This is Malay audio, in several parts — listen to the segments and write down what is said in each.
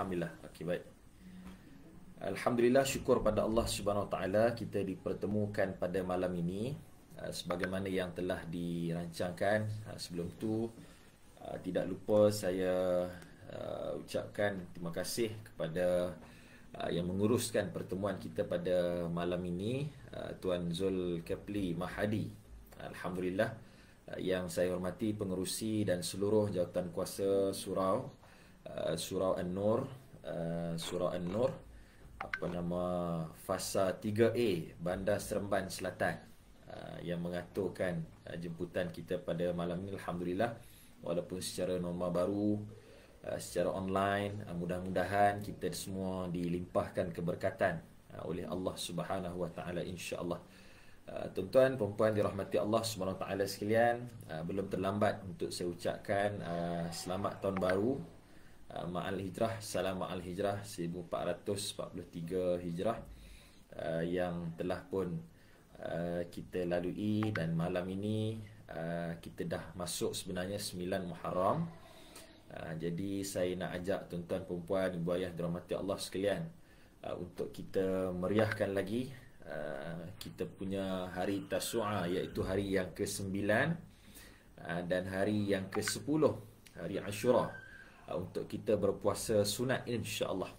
Alhamdulillah. Okey baik. Alhamdulillah syukur pada Allah Subhanahu Wa Taala kita dipertemukan pada malam ini uh, sebagaimana yang telah dirancangkan uh, sebelum tu uh, tidak lupa saya ucapkan terima kasih kepada yang menguruskan pertemuan kita pada malam ini Tuan Zul Kepli Mahadi. Alhamdulillah yang saya hormati pengerusi dan seluruh jawatan kuasa surau Eh, surah An-Nur, uh, eh, surah An-Nur apa nama fasa 3A Bandar Seremban Selatan uh, yang mengaturkan uh, jemputan kita pada malam ini alhamdulillah walaupun secara norma baru uh, secara online uh, mudah-mudahan kita semua dilimpahkan keberkatan uh, oleh Allah Subhanahu Wa Taala insya-Allah. tuan-tuan puan-puan dirahmati Allah Subhanahu Wa Taala sekalian, belum terlambat untuk saya ucapkan selamat tahun baru Uh, Ma'al Hijrah Salam Ma'al Hijrah 1443 Hijrah uh, Yang telah pun uh, kita lalui dan malam ini uh, kita dah masuk sebenarnya 9 Muharram uh, Jadi saya nak ajak tuan-tuan perempuan, ibu ayah, dramati Allah sekalian uh, Untuk kita meriahkan lagi uh, Kita punya hari Tasu'a iaitu hari yang ke-9 uh, Dan hari yang ke-10 Hari Ashura Uh, untuk kita berpuasa sunat insya-Allah.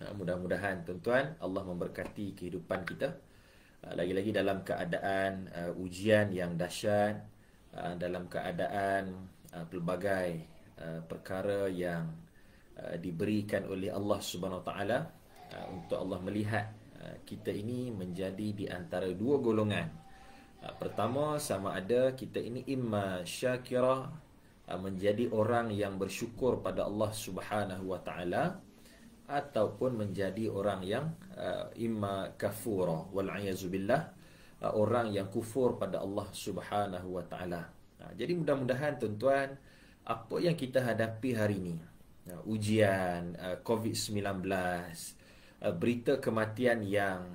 Uh, mudah-mudahan tuan-tuan Allah memberkati kehidupan kita. Uh, lagi-lagi dalam keadaan ujian yang dahsyat, dalam keadaan pelbagai perkara yang diberikan oleh Allah Subhanahu taala untuk Allah melihat kita ini menjadi di antara dua golongan. pertama sama ada kita ini imma syakirah Ah, menjadi orang yang bersyukur pada Allah Subhanahu wa taala ataupun menjadi orang yang uh, imma kafura wal a'yazu billah uh, orang yang kufur pada Allah Subhanahu wa taala. jadi mudah-mudahan tuan-tuan apa yang kita hadapi hari ini uh, ujian uh, COVID-19 uh, berita kematian yang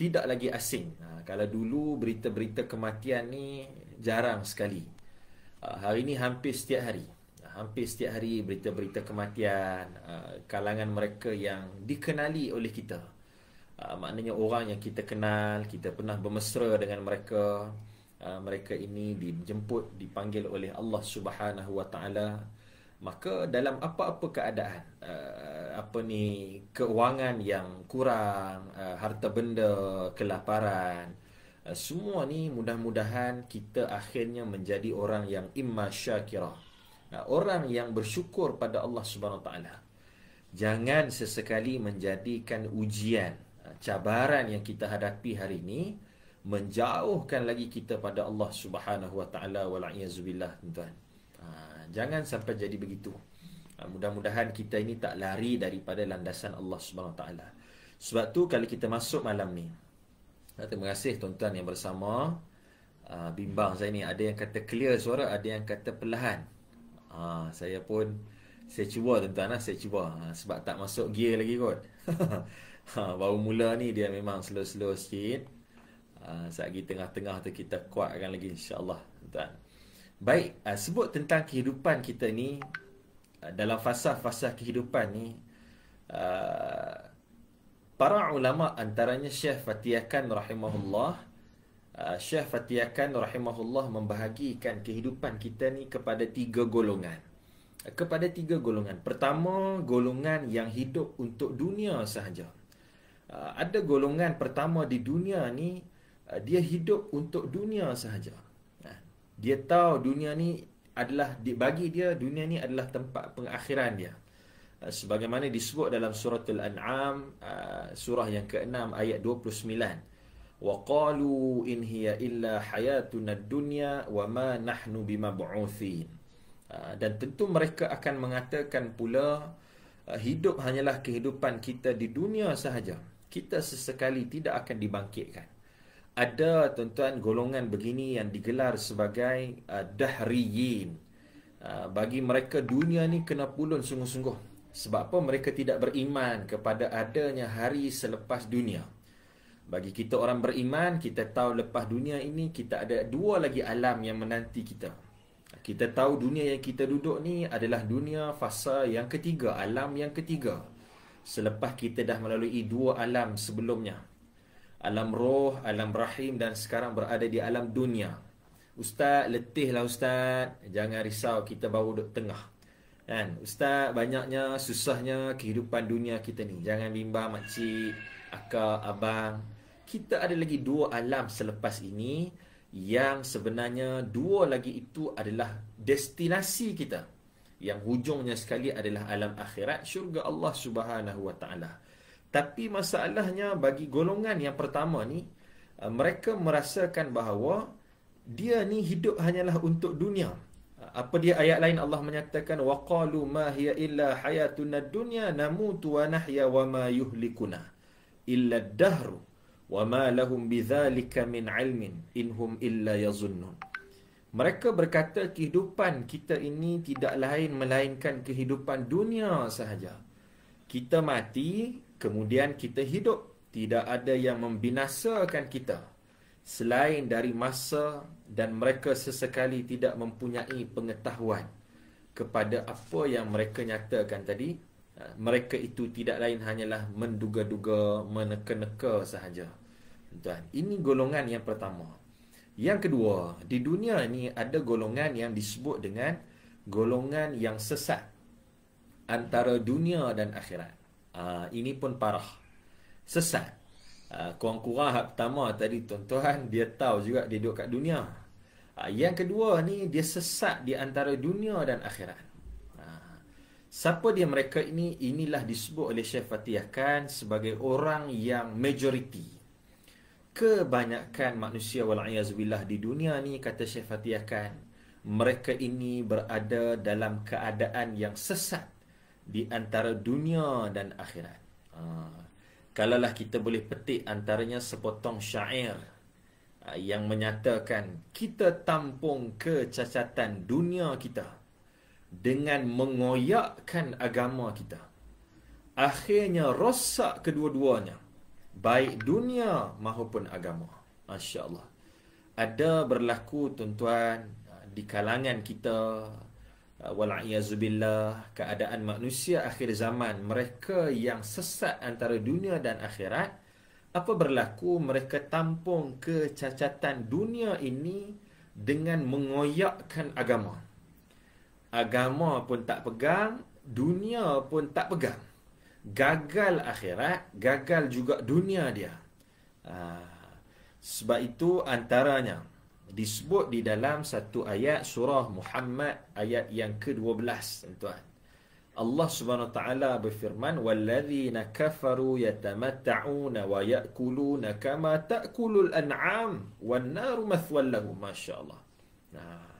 tidak lagi asing. Uh, kalau dulu berita-berita kematian ni jarang sekali. Ah, hari ini hampir setiap hari ah, hampir setiap hari berita-berita kematian ah, kalangan mereka yang dikenali oleh kita maknanya orang yang kita kenal kita pernah bermesra dengan mereka mereka ini dijemput dipanggil oleh Allah Subhanahu Wa Taala maka dalam apa-apa keadaan apa ni keuangan yang kurang harta benda kelaparan Eh, semua ni mudah-mudahan kita akhirnya menjadi orang yang imma syakirah. Orang yang bersyukur pada Allah Subhanahu taala. Jangan sesekali menjadikan ujian, eh, cabaran yang kita hadapi hari ini menjauhkan lagi kita pada Allah Subhanahu wa taala wal a'yazubillah tuan. Ha, jangan sampai jadi begitu. Ha, mudah-mudahan kita ini tak lari daripada landasan Allah Subhanahu Wa taala. Sebab tu kalau kita masuk malam ni, Ah, terima kasih tuan-tuan yang bersama ah, Bimbang saya ni Ada yang kata clear suara Ada yang kata perlahan ah, Saya pun Saya cuba tuan-tuan Saya cuba Sebab tak masuk gear lagi kot Baru mula ni dia memang slow-slow sikit Saat lagi tengah-tengah tu kita kuatkan lagi InsyaAllah tuan-tuan Baik, sebut tentang kehidupan kita ni Dalam fasa-fasa kehidupan ni para ulama antaranya Syekh Fatiakan rahimahullah uh, Fatiha Fatiakan rahimahullah membahagikan kehidupan kita ni kepada tiga golongan uh, kepada tiga golongan pertama golongan yang hidup untuk dunia sahaja uh, ada golongan pertama di dunia ni uh, dia hidup untuk dunia sahaja dia tahu dunia ni adalah bagi dia dunia ni adalah tempat pengakhiran dia Eh, sebagaimana disebut dalam surah Al-An'am eh, surah yang ke-6 ayat 29 wa qalu in hiya illa hayatuna dunya wa ma nahnu bimab'uthin eh, dan tentu mereka akan mengatakan pula hidup hanyalah kehidupan kita di dunia sahaja kita sesekali tidak akan dibangkitkan ada tuan-tuan golongan begini yang digelar sebagai dahriyin bagi mereka dunia ni kena pulun sungguh-sungguh sebab apa mereka tidak beriman kepada adanya hari selepas dunia. Bagi kita orang beriman, kita tahu lepas dunia ini kita ada dua lagi alam yang menanti kita. Kita tahu dunia yang kita duduk ni adalah dunia fasa yang ketiga, alam yang ketiga. Selepas kita dah melalui dua alam sebelumnya. Alam roh, alam rahim dan sekarang berada di alam dunia. Ustaz, letihlah ustaz. Jangan risau, kita baru duduk tengah. Kan? Ustaz banyaknya susahnya kehidupan dunia kita ni. Jangan bimbang makcik, akak, abang. Kita ada lagi dua alam selepas ini yang sebenarnya dua lagi itu adalah destinasi kita. Yang hujungnya sekali adalah alam akhirat syurga Allah Subhanahu Wa Taala. Tapi masalahnya bagi golongan yang pertama ni eh, mereka merasakan bahawa dia ni hidup hanyalah untuk dunia. Apa dia ayat lain Allah menyatakan waqalu ma hiya illa hayatun dunya namutu wa nahya wa ma yuhlikuna illa ad-dahr wa ma lahum bidzalika min ilmin inhum illa yazunnun. Mereka berkata kehidupan kita ini tidak lain melainkan kehidupan dunia sahaja. Kita mati kemudian kita hidup tidak ada yang membinasakan kita selain dari masa dan mereka sesekali tidak mempunyai pengetahuan kepada apa yang mereka nyatakan tadi ha, mereka itu tidak lain hanyalah menduga-duga meneka-neka sahaja tuan ini golongan yang pertama yang kedua di dunia ini ada golongan yang disebut dengan golongan yang sesat antara dunia dan akhirat ha, ini pun parah sesat Ah, kurang-kurang hak pertama tadi tuan-tuan dia tahu juga dia duduk kat dunia. Ah, yang kedua ni dia sesat di antara dunia dan akhirat. Ah, siapa dia mereka ini? Inilah disebut oleh Syekh Fatihah Khan sebagai orang yang majoriti. Kebanyakan manusia wal'ayazubillah di dunia ni kata Syekh Fatihah Khan, mereka ini berada dalam keadaan yang sesat di antara dunia dan akhirat. Uh, Kalaulah kita boleh petik antaranya sepotong syair ah, yang menyatakan kita tampung kecacatan dunia kita dengan mengoyakkan agama kita. Akhirnya rosak kedua-duanya. Baik dunia maupun agama. Masya Allah. Ada berlaku tuan-tuan di kalangan kita Uh, Wal'iyazubillah Keadaan manusia akhir zaman Mereka yang sesat antara dunia dan akhirat Apa berlaku mereka tampung kecacatan dunia ini Dengan mengoyakkan agama Agama pun tak pegang Dunia pun tak pegang Gagal akhirat Gagal juga dunia dia ah, Sebab itu antaranya Antaranya disebut di dalam satu ayat surah Muhammad ayat yang ke-12 tuan-tuan. Allah Subhanahu taala berfirman wallazina kafaru yatamatta'una wa ya'kuluna kama ta'kulul an'am wan naru mathwallahu masyaallah. Nah,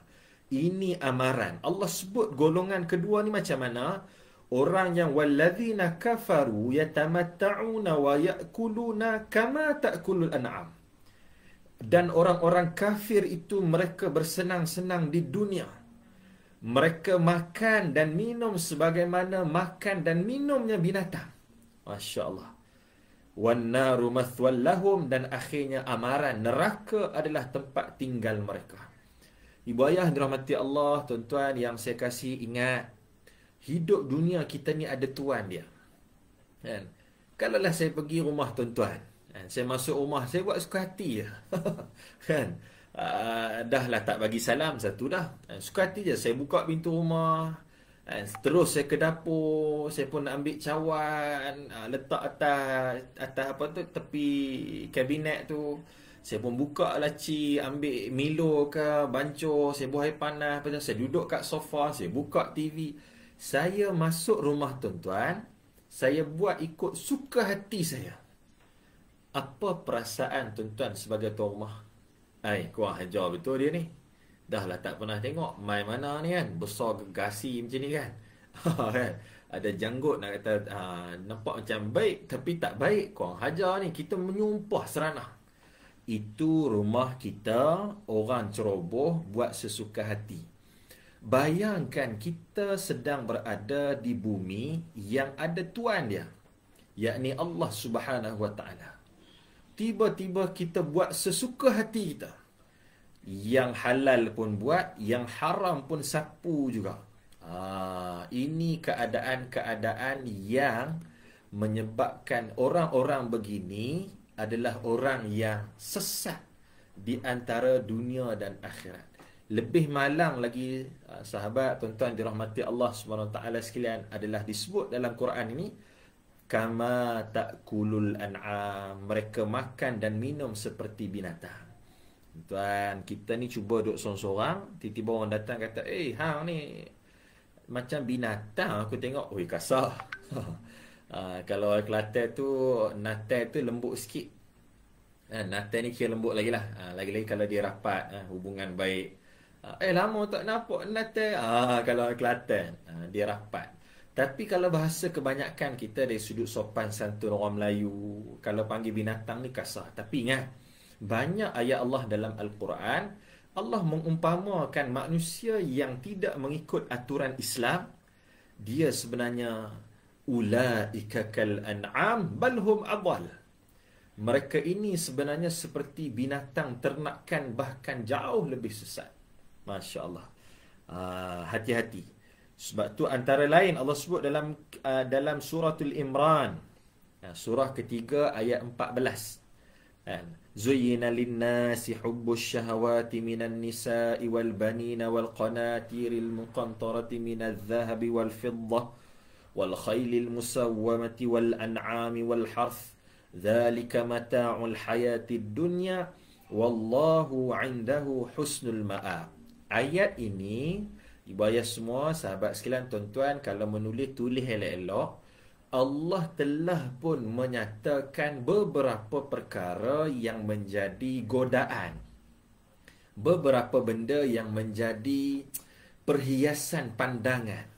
ini amaran. Allah sebut golongan kedua ni macam mana? Orang yang wallazina kafaru yatamatta'una wa ya'kuluna kama ta'kulul an'am dan orang-orang kafir itu mereka bersenang-senang di dunia mereka makan dan minum sebagaimana makan dan minumnya binatang masya-Allah dan akhirnya amaran neraka adalah tempat tinggal mereka ibu ayah dirahmati Allah tuan-tuan yang saya kasih ingat hidup dunia kita ni ada tuan dia kan kalaulah saya pergi rumah tuan-tuan Kan? Saya masuk rumah, saya buat suka hati je. kan? Uh, dah lah tak bagi salam satu dah. Kan? Suka hati je. Saya buka pintu rumah. Kan? Terus saya ke dapur. Saya pun nak ambil cawan. Uh, letak atas atas apa tu tepi kabinet tu. Saya pun buka laci, ambil milo ke, bancuh, saya buah air panas. Apa saya duduk kat sofa, saya buka TV. Saya masuk rumah tuan-tuan, saya buat ikut suka hati saya apa perasaan tuan-tuan sebagai tuan rumah? Hai, kuah hajar betul dia ni. Dah lah tak pernah tengok main mana ni kan. Besar gasi macam ni kan? Ha, kan. Ada janggut nak kata ha, nampak macam baik tapi tak baik. Kuah hajar ni kita menyumpah seranah. Itu rumah kita orang ceroboh buat sesuka hati. Bayangkan kita sedang berada di bumi yang ada tuan dia. Yakni Allah Subhanahu Wa Ta'ala tiba-tiba kita buat sesuka hati kita. Yang halal pun buat, yang haram pun sapu juga. Ha, ini keadaan-keadaan yang menyebabkan orang-orang begini adalah orang yang sesat di antara dunia dan akhirat. Lebih malang lagi ah, sahabat tuan-tuan dirahmati Allah SWT sekalian adalah disebut dalam Quran ini kama ta'kulul an'am mereka makan dan minum seperti binatang tuan kita ni cuba duduk seorang-seorang tiba-tiba orang datang kata eh hang ni macam binatang aku tengok oi kasar Uh, kalau orang Kelantan tu Natal tu lembut sikit uh, Natal ni kira lembut lagi lah ah, Lagi-lagi kalau dia rapat uh, Hubungan baik uh, Eh lama tak nampak Natal uh, Kalau orang Kelantan Dia rapat tapi kalau bahasa kebanyakan kita dari sudut sopan santun orang Melayu, kalau panggil binatang ni kasar. Tapi ingat, banyak ayat Allah dalam Al-Quran, Allah mengumpamakan manusia yang tidak mengikut aturan Islam, dia sebenarnya ulaika kal an'am bal hum adhal. Mereka ini sebenarnya seperti binatang ternakan bahkan jauh lebih sesat. Masya-Allah. Uh, ah, hati-hati. Sebab tu antara lain Allah sebut dalam uh, dalam suratul Imran. Uh, surah ketiga ayat empat belas. 14. Zuyina hubu hubbus min al nisa wal banina wal qanatir al muqantarat min al zahab wal fiddah wal al musawwamati wal anam wal harf Dhalika mata'ul al dunya Wallahu indahu husnul ma'ah. Ayat ini Ibayah semua sahabat sekalian tuan-tuan kalau menulis tulis elok-elok Allah telah pun menyatakan beberapa perkara yang menjadi godaan. Beberapa benda yang menjadi perhiasan pandangan.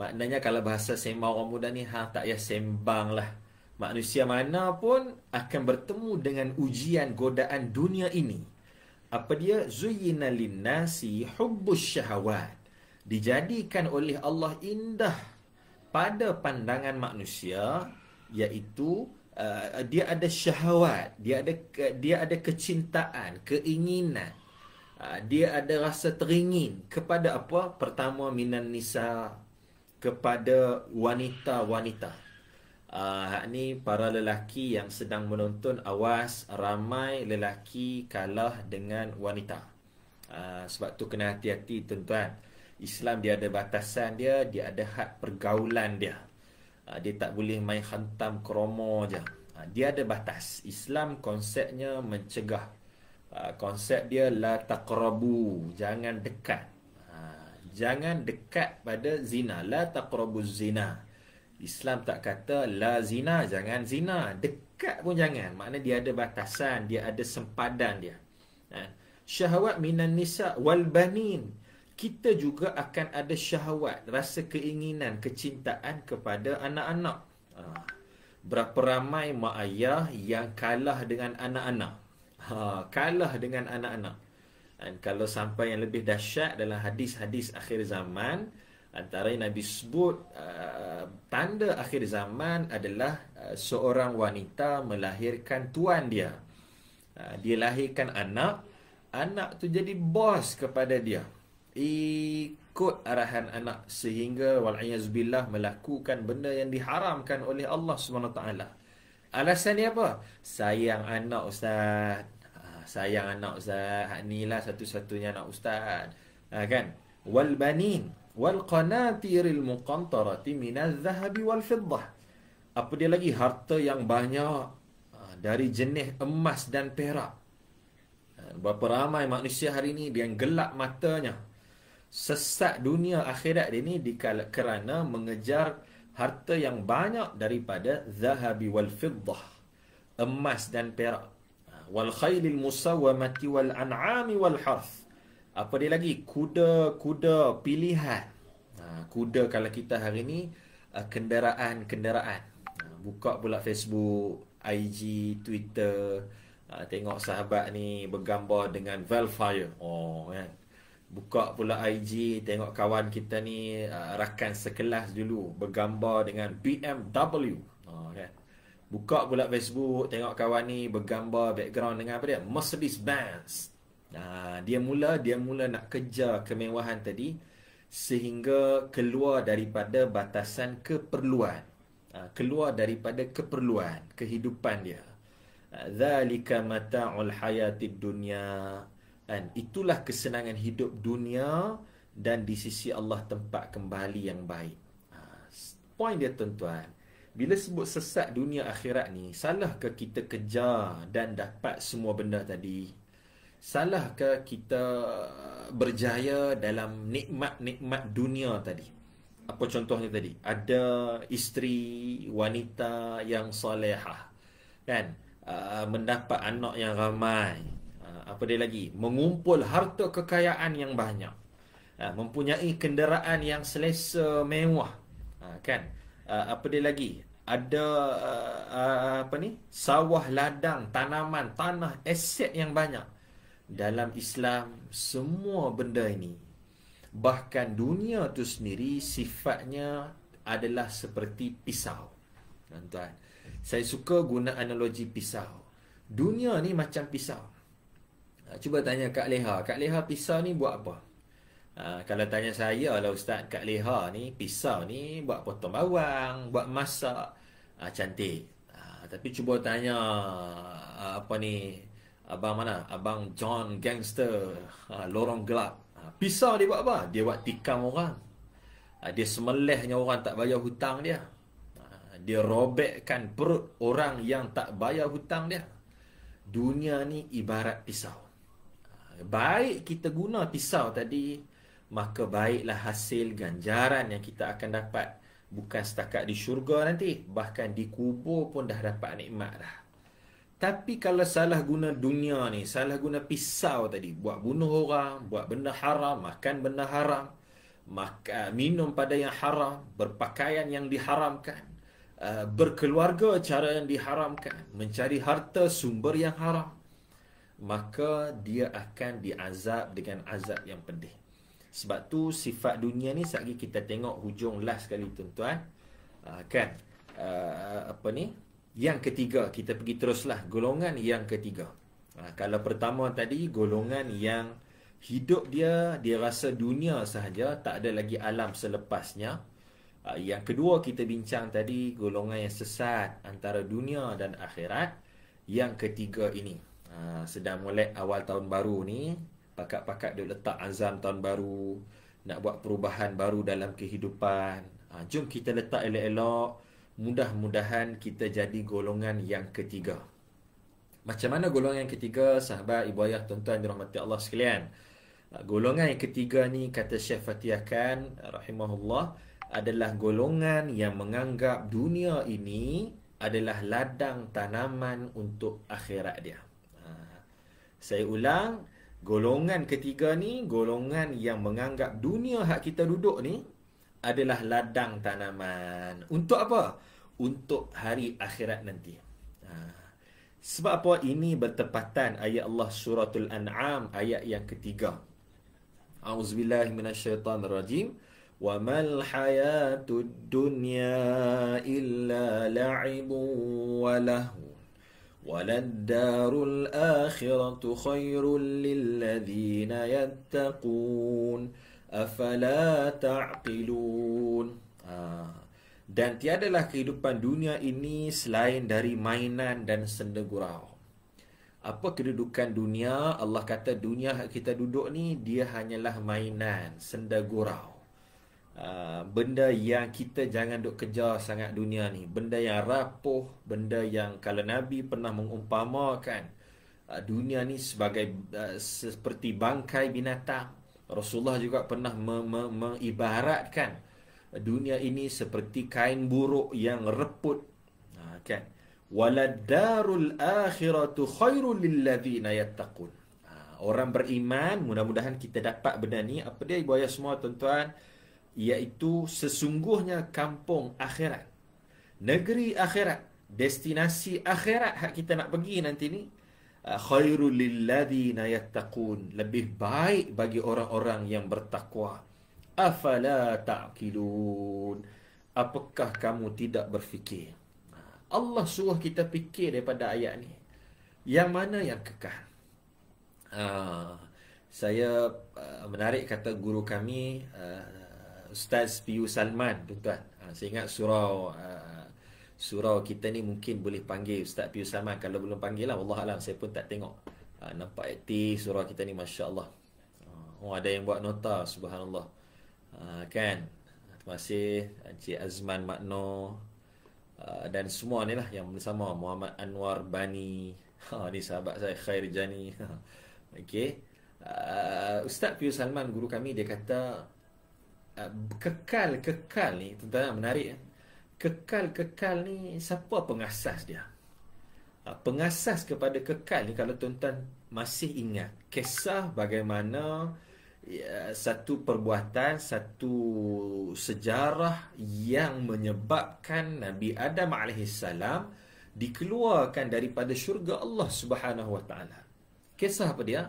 Maknanya kalau bahasa sembang orang muda ni ha, tak payah sembang lah. Manusia mana pun akan bertemu dengan ujian godaan dunia ini apa dia zuyyina linnasi hubbus syahawat dijadikan oleh Allah indah pada pandangan manusia iaitu uh, dia ada syahwat dia ada uh, dia ada kecintaan keinginan uh, dia ada rasa teringin kepada apa pertama minan nisa kepada wanita-wanita uh, Uh, ni para lelaki yang sedang menonton awas ramai lelaki kalah dengan wanita. Uh, sebab tu kena hati-hati tuan-tuan. Islam dia ada batasan dia, dia ada hak pergaulan dia. Uh, dia tak boleh main hantam kromo je. Uh, dia ada batas. Islam konsepnya mencegah. Uh, konsep dia la taqrabu, jangan dekat. jangan dekat pada zina, la taqrabu zina. Islam tak kata la zina jangan zina dekat pun jangan makna dia ada batasan dia ada sempadan dia ha? syahwat minan nisa wal banin kita juga akan ada syahwat rasa keinginan kecintaan kepada anak-anak ha. berapa ramai mak ayah yang kalah dengan anak-anak ha kalah dengan anak-anak kalau sampai yang lebih dahsyat dalam hadis-hadis akhir zaman, antara yang Nabi sebut uh, tanda akhir zaman adalah uh, seorang wanita melahirkan tuan dia. Uh, dia lahirkan anak, anak tu jadi bos kepada dia. Ikut arahan anak sehingga walayazbillah melakukan benda yang diharamkan oleh Allah SWT. Alasan dia apa? Sayang anak ustaz. Ah, sayang anak ustaz. Inilah satu-satunya anak ustaz. Ah, kan? Walbanin walqanatiril muqantarati minaz zahabi wal fiddah apa dia lagi harta yang banyak ah, dari jenis emas dan perak ah, berapa ramai manusia hari ini dia gelak matanya sesat dunia akhirat dia ni dikala kerana mengejar harta yang banyak daripada zahabi wal fiddah emas dan perak ah, wal khailil musawamati wal an'ami wal harth apa dia lagi kuda-kuda pilihan ha, kuda kalau kita hari ini uh, kenderaan-kenderaan ha, buka pula Facebook, IG, Twitter ha, tengok sahabat ni bergambar dengan Velfire oh kan buka pula IG tengok kawan kita ni uh, rakan sekelas dulu bergambar dengan BMW oh kan buka pula Facebook tengok kawan ni bergambar background dengan apa dia Mercedes Benz Nah, dia mula dia mula nak kejar kemewahan tadi sehingga keluar daripada batasan keperluan. Ah, keluar daripada keperluan kehidupan dia. Ah, zalika mata'ul hayatid dunya. Kan? Itulah kesenangan hidup dunia dan di sisi Allah tempat kembali yang baik. Ah, point dia tuan-tuan, bila sebut sesat dunia akhirat ni, salah ke kita kejar dan dapat semua benda tadi? salahkah kita uh, berjaya dalam nikmat-nikmat dunia tadi? Apa contohnya tadi? Ada isteri wanita yang salehah. Kan? Uh, mendapat anak yang ramai. Uh, apa dia lagi? Mengumpul harta kekayaan yang banyak. Uh, mempunyai kenderaan yang selesa mewah. Uh, kan? Uh, apa dia lagi? Ada uh, uh, apa ni? Sawah ladang, tanaman, tanah, aset yang banyak dalam Islam semua benda ini bahkan dunia tu sendiri sifatnya adalah seperti pisau. Tuan-tuan, saya suka guna analogi pisau. Dunia ni macam pisau. Ha, cuba tanya Kak Leha, Kak Leha pisau ni buat apa? Ha, kalau tanya saya lah ustaz, Kak Leha ni pisau ni buat potong bawang, buat masak. Ha, cantik. tapi cuba tanya apa ni Abang mana? Abang John Gangster ha, Lorong Gelap ha, Pisau dia buat apa? Dia buat tikam orang ha, Dia semelehnya orang tak bayar hutang dia ha, Dia robekkan perut orang yang tak bayar hutang dia Dunia ni ibarat pisau ha, Baik kita guna pisau tadi Maka baiklah hasil ganjaran yang kita akan dapat Bukan setakat di syurga nanti Bahkan di kubur pun dah dapat nikmat dah tapi kalau salah guna dunia ni, salah guna pisau tadi, buat bunuh orang, buat benda haram, makan benda haram, maka, eh, minum pada yang haram, berpakaian yang diharamkan, eh, berkeluarga cara yang diharamkan, mencari harta sumber yang haram, maka dia akan diazab dengan azab yang pedih. Sebab tu sifat dunia ni sekali kita tengok hujung last sekali tuan-tuan. Ah, kan? Ah, apa ni? Yang ketiga, kita pergi teruslah golongan yang ketiga. Ha, kalau pertama tadi, golongan yang hidup dia, dia rasa dunia sahaja, tak ada lagi alam selepasnya. Ha, yang kedua kita bincang tadi, golongan yang sesat antara dunia dan akhirat. Yang ketiga ini, ha, sedang mulai awal tahun baru ni, pakat-pakat dia letak azam tahun baru, nak buat perubahan baru dalam kehidupan. Ha, jom kita letak elok-elok mudah-mudahan kita jadi golongan yang ketiga. Macam mana golongan yang ketiga sahabat ibu ayah tuan-tuan dirahmati Allah sekalian? Golongan yang ketiga ni kata Syekh Fatiha Khan rahimahullah adalah golongan yang menganggap dunia ini adalah ladang tanaman untuk akhirat dia. Ha. Saya ulang, golongan ketiga ni golongan yang menganggap dunia hak kita duduk ni adalah ladang tanaman. Untuk apa? Untuk hari akhirat nanti. Ha. Sebab apa ini bertepatan ayat Allah suratul An'am ayat yang ketiga. A'udzubillahi minasyaitonirrajim. Wa mal hayatud dunya illa la'ibun wa lahu. Waladdarul akhiratu khairul lilladhina yattaqun afala ta'qilun ha. dan tiadalah kehidupan dunia ini selain dari mainan dan senda gurau apa kedudukan dunia Allah kata dunia kita duduk ni dia hanyalah mainan senda gurau ha, benda yang kita jangan duk kejar sangat dunia ni Benda yang rapuh Benda yang kalau Nabi pernah mengumpamakan ha, Dunia ni sebagai ha, seperti bangkai binatang Rasulullah juga pernah me- me- mengibaratkan dunia ini seperti kain buruk yang reput. Ha, kan? Waladdarul akhiratu khairul lilladhina yattaqun. Ha, orang beriman, mudah-mudahan kita dapat benda ni. Apa dia ibu semua tuan-tuan? Iaitu sesungguhnya kampung akhirat. Negeri akhirat. Destinasi akhirat yang kita nak pergi nanti ni. Ah, khairu lilladhina yattaqun lebih baik bagi orang-orang yang bertakwa afala taqilun apakah kamu tidak berfikir Allah suruh kita fikir daripada ayat ni yang mana yang kekal uh, saya ah, menarik kata guru kami Ustaz Piyu Salman tuan-tuan saya ingat surau surau kita ni mungkin boleh panggil Ustaz Pius Salman kalau belum panggil lah Allah Alam saya pun tak tengok ha, nampak aktif surau kita ni Masya Allah ah, oh ada yang buat nota Subhanallah ha, kan terima kasih Encik Azman Makno ha, dan semua ni lah yang bersama Muhammad Anwar Bani ha, ni sahabat saya Khair Jani ha, ok ha, Ustaz Pius Salman guru kami dia kata kekal-kekal ni tentang menarik eh? kekal-kekal ni siapa pengasas dia? Ha, pengasas kepada kekal ni kalau tuan-tuan masih ingat kisah bagaimana ya, satu perbuatan, satu sejarah yang menyebabkan Nabi Adam AS dikeluarkan daripada syurga Allah Subhanahu Wa Kisah apa dia?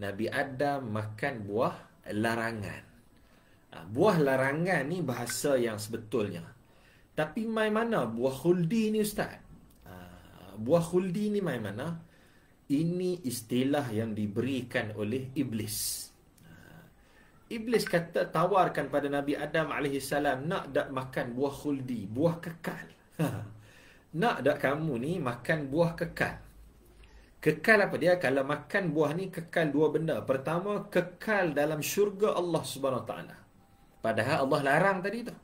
Nabi Adam makan buah larangan. Ha, buah larangan ni bahasa yang sebetulnya. Tapi mai mana buah khuldi ni ustaz? Ah, buah khuldi ni mai mana? Ini istilah yang diberikan oleh iblis. Ah, iblis kata tawarkan pada Nabi Adam AS nak tak makan buah khuldi, buah kekal. nak tak kamu ni makan buah kekal. Kekal apa dia? Kalau makan buah ni kekal dua benda. Pertama, kekal dalam syurga Allah Subhanahu Wa Taala. Padahal Allah larang tadi tu.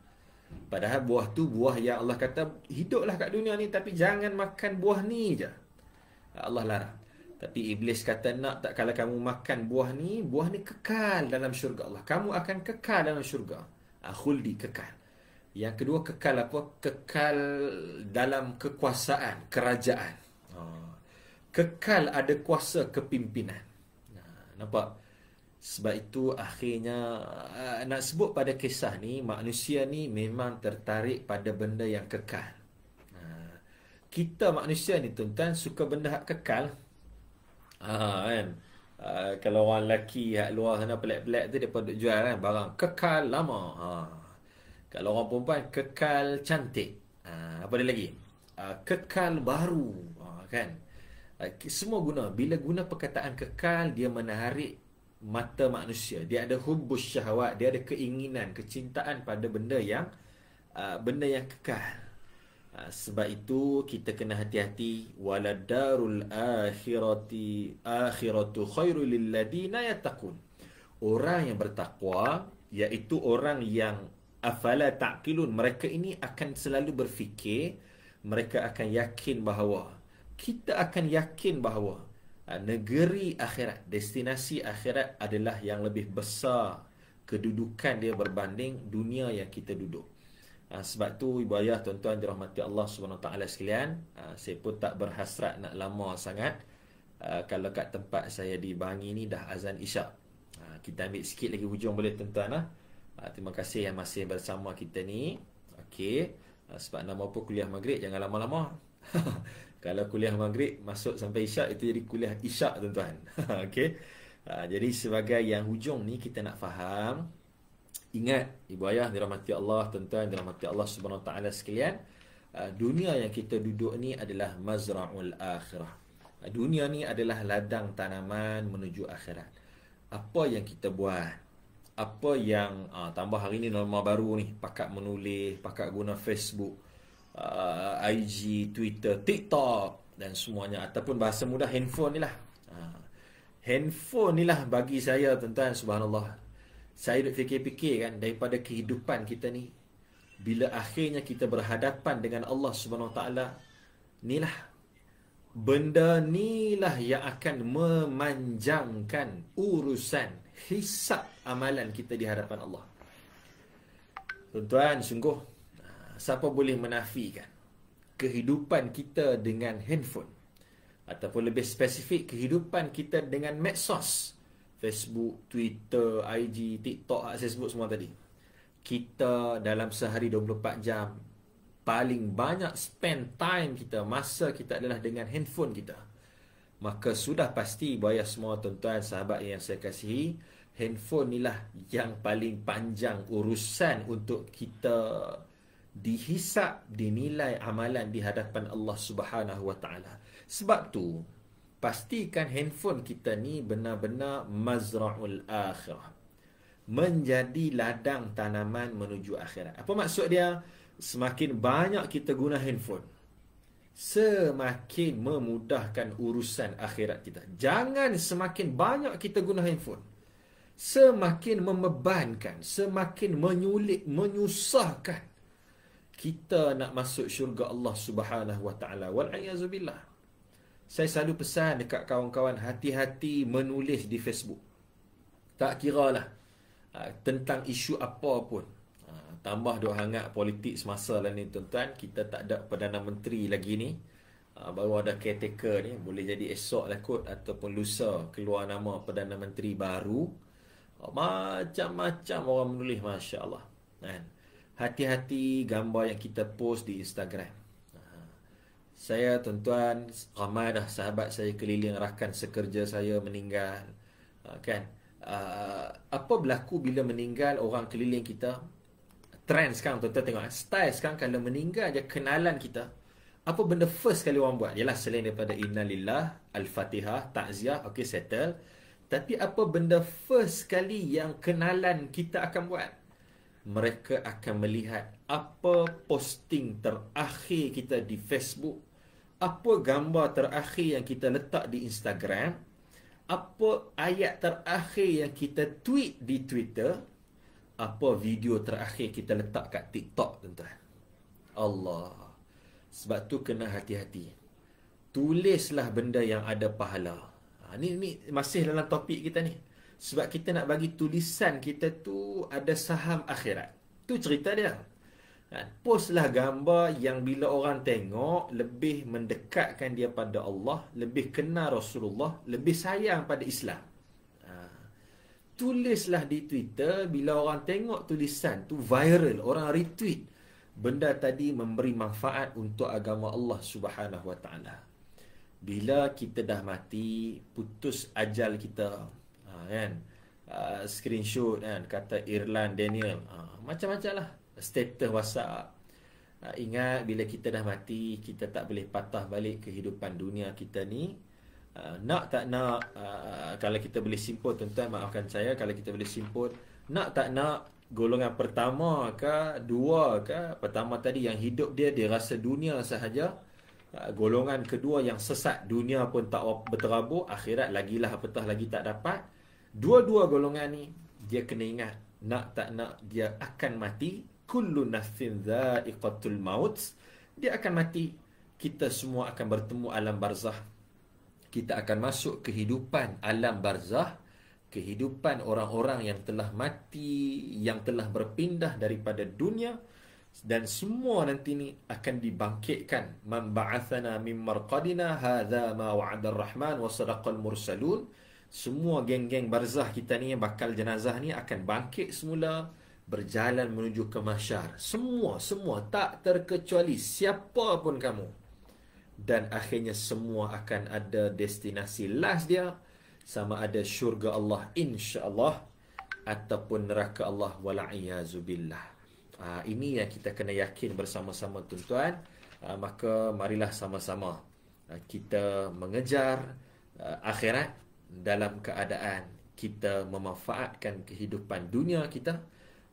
Padahal buah tu buah yang Allah kata hiduplah kat dunia ni tapi jangan makan buah ni je. Allah larang. Tapi iblis kata nak tak kalau kamu makan buah ni, buah ni kekal dalam syurga Allah. Kamu akan kekal dalam syurga. Akhuldi ah, kekal. Yang kedua kekal apa? Kekal dalam kekuasaan, kerajaan. Ah, kekal ada kuasa kepimpinan. Ah, nampak? Nampak? Sebab itu akhirnya uh, nak sebut pada kisah ni manusia ni memang tertarik pada benda yang kekal. Uh, kita manusia ni tuan-tuan suka benda hak kekal. uh, kan. Uh, kalau orang lelaki hak luar sana pelik-pelik tu depa duk jual kan barang kekal lama. Uh. Kalau orang perempuan kekal cantik. Uh, apa dia lagi? Uh, kekal baru. uh, kan. Uh, semua guna bila guna perkataan kekal dia menarik mata manusia dia ada hubbus syahwat dia ada keinginan kecintaan pada benda yang uh, benda yang kekal uh, sebab itu kita kena hati-hati waladarul akhirati akhiratu khairul lilladina yattaqun orang yang bertakwa iaitu orang yang afala taqilun mereka ini akan selalu berfikir mereka akan yakin bahawa kita akan yakin bahawa Ah, negeri akhirat, destinasi akhirat adalah yang lebih besar kedudukan dia berbanding dunia yang kita duduk. Ah, sebab tu ibu ayah tuan-tuan dirahmati Allah Subhanahu taala sekalian, ah, saya pun tak berhasrat nak lama sangat. kalau kat tempat saya di Bangi ni dah azan Isyak. kita ambil sikit lagi hujung boleh tuan-tuan ha? Ha, terima kasih yang masih bersama kita ni. Okey. sebab nama pun kuliah maghrib jangan lama-lama. Kalau kuliah maghrib masuk sampai isyak itu jadi kuliah isyak tuan-tuan. Okey. Ha, jadi sebagai yang hujung ni kita nak faham ingat ibu ayah dirahmati Allah tuan-tuan dirahmati Allah Subhanahu Wa taala sekalian ha, dunia yang kita duduk ni adalah mazraul akhirah. Ha, dunia ni adalah ladang tanaman menuju akhirat. Apa yang kita buat? Apa yang uh, tambah hari ni norma baru ni, pakat menulis, pakat guna Facebook, uh, IG, Twitter, TikTok dan semuanya ataupun bahasa mudah handphone ni lah. Uh, handphone ni lah bagi saya tuan-tuan subhanallah. Saya duduk fikir-fikir kan daripada kehidupan kita ni bila akhirnya kita berhadapan dengan Allah Subhanahu Wa Taala lah benda lah yang akan memanjangkan urusan hisap amalan kita di hadapan Allah. Tuan-tuan sungguh siapa boleh menafikan kehidupan kita dengan handphone ataupun lebih spesifik kehidupan kita dengan medsos Facebook, Twitter, IG, TikTok, yang ah, saya sebut semua tadi. Kita dalam sehari 24 jam paling banyak spend time kita, masa kita adalah dengan handphone kita. Maka sudah pasti bahaya semua tuan-tuan sahabat yang saya kasihi, handphone inilah yang paling panjang urusan untuk kita dihisap dinilai amalan di hadapan Allah Subhanahu Wa Sebab tu pastikan handphone kita ni benar-benar mazraul akhirah. Menjadi ladang tanaman menuju akhirat. Apa maksud dia? Semakin banyak kita guna handphone, semakin memudahkan urusan akhirat kita. Jangan semakin banyak kita guna handphone, semakin membebankan, semakin menyulit, menyusahkan kita nak masuk syurga Allah Subhanahu Wa Taala. Wal a'yazubillah. Saya selalu pesan dekat kawan-kawan hati-hati menulis di Facebook. Tak kiralah uh, ah, tentang isu apa pun. Ah, tambah dua hangat politik semasa lah ni tuan-tuan, kita tak ada Perdana Menteri lagi ni. Ah, baru ada caretaker ni boleh jadi esok lah kot ataupun lusa keluar nama Perdana Menteri baru. macam-macam orang menulis masya-Allah. Kan? hati-hati gambar yang kita post di Instagram. Ha. Saya tuan-tuan ramai dah sahabat saya keliling rakan sekerja saya meninggal. Ha, kan? Ha, apa berlaku bila meninggal orang keliling kita? Trend sekarang tuan-tuan tengok style sekarang kalau meninggal je kenalan kita apa benda first kali orang buat? Ialah selain daripada innalillah, al-fatihah, takziah, okay settle. Tapi apa benda first kali yang kenalan kita akan buat? mereka akan melihat apa posting terakhir kita di Facebook, apa gambar terakhir yang kita letak di Instagram, apa ayat terakhir yang kita tweet di Twitter, apa video terakhir kita letak kat TikTok tuan-tuan. Allah. Sebab tu kena hati-hati. Tulislah benda yang ada pahala. Ha, masih dalam topik kita ni sebab kita nak bagi tulisan kita tu ada saham akhirat. Tu cerita dia. Kan? Postlah gambar yang bila orang tengok lebih mendekatkan dia pada Allah, lebih kenal Rasulullah, lebih sayang pada Islam. Ha. Tulislah di Twitter bila orang tengok tulisan tu viral, orang retweet. Benda tadi memberi manfaat untuk agama Allah Subhanahu Wa Taala. Bila kita dah mati, putus ajal kita kan uh, screenshot kan kata Irlan Daniel uh, macam-macam lah status WhatsApp uh, ingat bila kita dah mati kita tak boleh patah balik kehidupan dunia kita ni uh, nak tak nak uh, kalau kita boleh simpul tuan-tuan maafkan saya kalau kita boleh simpul nak tak nak golongan pertama ke dua ke pertama tadi yang hidup dia dia rasa dunia sahaja golongan kedua yang sesat dunia pun tak berterabur akhirat lagilah apatah lagi tak dapat dua-dua golongan ni dia kena ingat nak tak nak dia akan mati kullu nafsin dha'iqatul maut dia akan mati kita semua akan bertemu alam barzah kita akan masuk kehidupan alam barzah kehidupan orang-orang yang telah mati yang telah berpindah daripada dunia dan semua nanti ni akan dibangkitkan man ba'athana mim marqadina hadha ma wa'ada ar-rahman wa sadaqal mursalun semua geng-geng barzah kita ni yang bakal jenazah ni akan bangkit semula berjalan menuju ke mahsyar semua semua tak terkecuali siapa pun kamu dan akhirnya semua akan ada destinasi last dia sama ada syurga Allah insya-Allah ataupun neraka Allah walaiyazubillah ha, ini yang kita kena yakin bersama-sama tuan-tuan ha, maka marilah sama-sama ha, kita mengejar ha, akhirat dalam keadaan kita memanfaatkan kehidupan dunia kita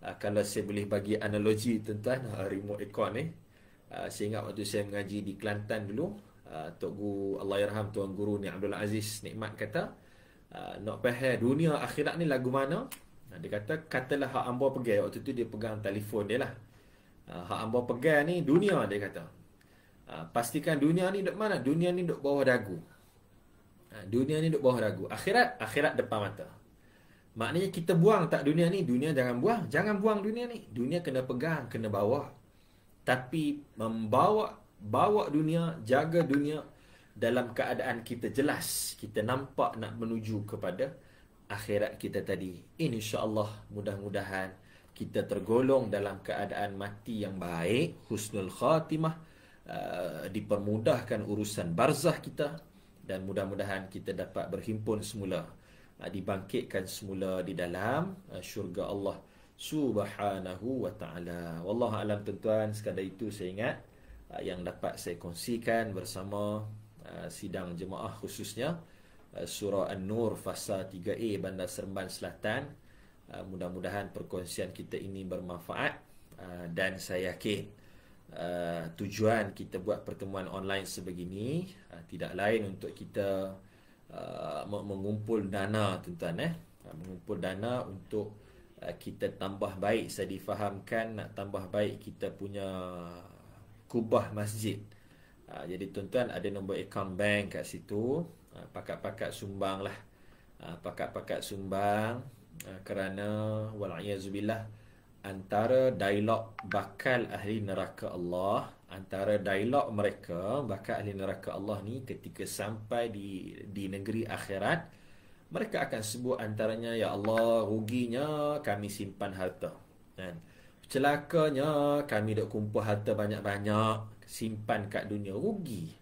uh, kalau saya boleh bagi analogi tentang tuan uh, remote aircon ni eh. uh, saya ingat waktu saya mengaji di Kelantan dulu uh, Tok Guru Allahyarham Tuan Guru ni Abdul Aziz Nikmat kata uh, nak pahal dunia akhirat ni lagu mana uh, dia kata katalah hak hamba pergi waktu tu dia pegang telefon dia lah uh, hak hamba pergi ni dunia dia kata uh, pastikan dunia ni dok mana dunia ni dok bawah dagu Ha, dunia ni duduk bawah ragu. Akhirat, akhirat depan mata. Maknanya kita buang tak dunia ni, dunia jangan buang. Jangan buang dunia ni. Dunia kena pegang, kena bawa. Tapi membawa bawa dunia, jaga dunia dalam keadaan kita jelas. Kita nampak nak menuju kepada akhirat kita tadi. InsyaAllah mudah-mudahan kita tergolong dalam keadaan mati yang baik. Husnul khatimah. Uh, dipermudahkan urusan barzah kita dan mudah-mudahan kita dapat berhimpun semula eh, dibangkitkan semula di dalam eh, syurga Allah subhanahu wa taala wallahu alam tuan-tuan sekadar itu saya ingat eh, yang dapat saya kongsikan bersama sidang jemaah khususnya surah an-nur fasa 3A Bandar Seremban Selatan mudah-mudahan perkongsian kita ini bermanfaat dan saya yakin Uh, tujuan kita buat pertemuan online sebegini uh, tidak lain untuk kita uh, mengumpul dana tuan-tuan eh uh, mengumpul dana untuk uh, kita tambah baik saya difahamkan nak tambah baik kita punya kubah masjid uh, jadi tuan-tuan ada nombor akaun bank kat situ uh, pakat-pakat sumbang lah uh, pakat-pakat sumbang uh, kerana walaiyazubillah billah antara dialog bakal ahli neraka Allah antara dialog mereka bakal ahli neraka Allah ni ketika sampai di di negeri akhirat mereka akan sebut antaranya ya Allah ruginya kami simpan harta kan celakanya kami dok kumpul harta banyak-banyak simpan kat dunia rugi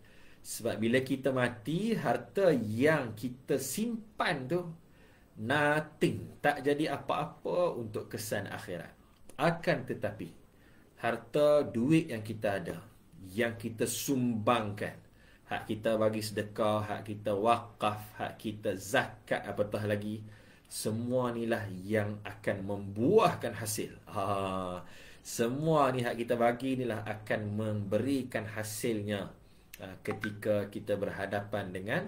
sebab bila kita mati harta yang kita simpan tu nothing tak jadi apa-apa untuk kesan akhirat akan tetapi, harta duit yang kita ada, yang kita sumbangkan, hak kita bagi sedekah, hak kita wakaf, hak kita zakat, apatah lagi, semua inilah yang akan membuahkan hasil. Ha, semua ni hak kita bagi inilah akan memberikan hasilnya ha, ketika kita berhadapan dengan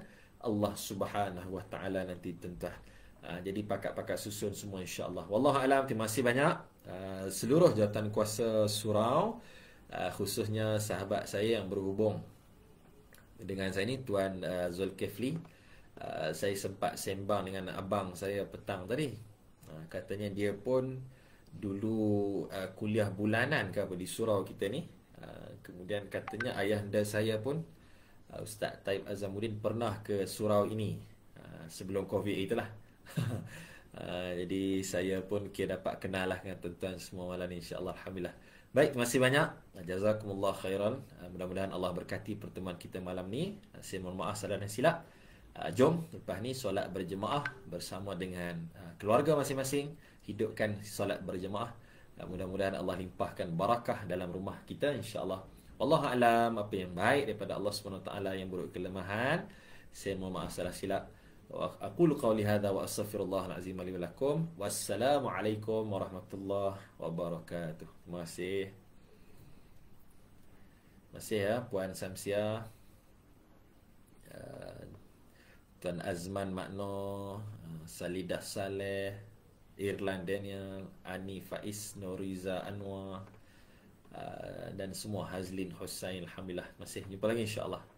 Allah Subhanahu Wa Taala nanti tentah. Ha, jadi pakat-pakat susun semua insyaallah. allah Wallahu alam, terima kasih banyak. Eh, seluruh jawatan kuasa surau uh, khususnya sahabat saya yang berhubung dengan saya ni tuan uh, Zulkifli uh, saya sempat sembang dengan abang saya petang tadi uh, katanya dia pun dulu uh, kuliah bulanan ke apa di surau kita ni uh, kemudian katanya ayahanda saya pun uh, Ustaz Taib Azamuddin pernah ke surau ini uh, sebelum covid itulah uh, Jadi saya pun kira dapat kenal lah dengan tuan-tuan semua malam ni InsyaAllah Alhamdulillah Baik, terima kasih banyak Jazakumullah khairan uh, Mudah-mudahan Allah berkati pertemuan kita malam ni uh, Saya mohon maaf salah dan silap uh, Jom, lepas ni solat berjemaah Bersama dengan uh, keluarga masing-masing Hidupkan solat berjemaah uh, Mudah-mudahan Allah limpahkan barakah dalam rumah kita insya Allah alam apa yang baik daripada Allah SWT yang buruk kelemahan Saya mohon maaf salah silap Aqulu qawli hadha wa astaghfirullah al-azim li wa lakum. Wassalamu alaikum warahmatullahi wabarakatuh. Terima kasih. Terima kasih ya Puan Samsia. Eh, Tuan Azman Makno, eh, Salidah Saleh, Irland Daniel, Ani Faiz, Noriza Anwar eh, dan semua Hazlin Hussein. Alhamdulillah. Masih jumpa lagi insya-Allah.